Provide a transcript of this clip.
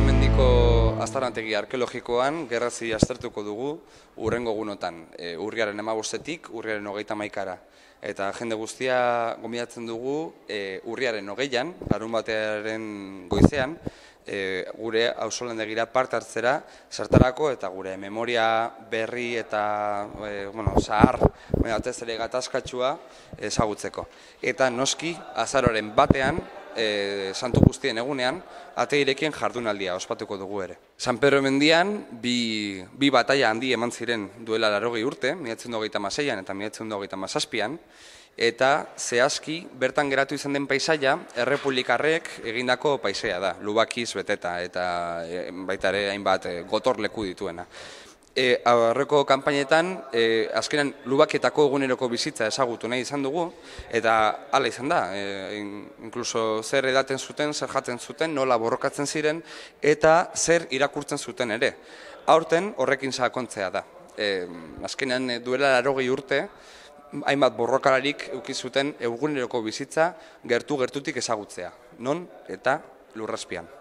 mendiko aztarantegi arkeologikoan gerrazi aztertuko dugu urrengo gunotan, e, urriaren emagustetik, urriaren hogeita maikara. Eta jende guztia gomidatzen dugu e, urriaren hogeian, barun batearen goizean, e, gure hausolen part hartzera sartarako eta gure memoria berri eta e, bueno, zahar batez ere gatazkatsua ezagutzeko. Eta noski azaroren batean, e, santu guztien egunean, ate jardunaldia ospatuko dugu ere. San Pedro Mendian, bi, bi bataia handi eman ziren duela larogei urte, miratzen dugu maseian eta miratzen dugu gaita eta zehazki bertan geratu izan den paisaia errepublikarrek egindako paisea da, lubakiz beteta eta eh, baita ere hainbat eh, gotor leku dituena e, aurreko kanpainetan e, azkenan lubaketako eguneroko bizitza ezagutu nahi izan dugu eta hala izan da, e, in, inkluso zer edaten zuten, zer jaten zuten, nola borrokatzen ziren eta zer irakurtzen zuten ere. Aurten horrekin sakontzea da. E, azkenan e, duela arogei urte, hainbat borrokararik uki zuten eguneroko bizitza gertu-gertutik ezagutzea. Non eta lurraspian.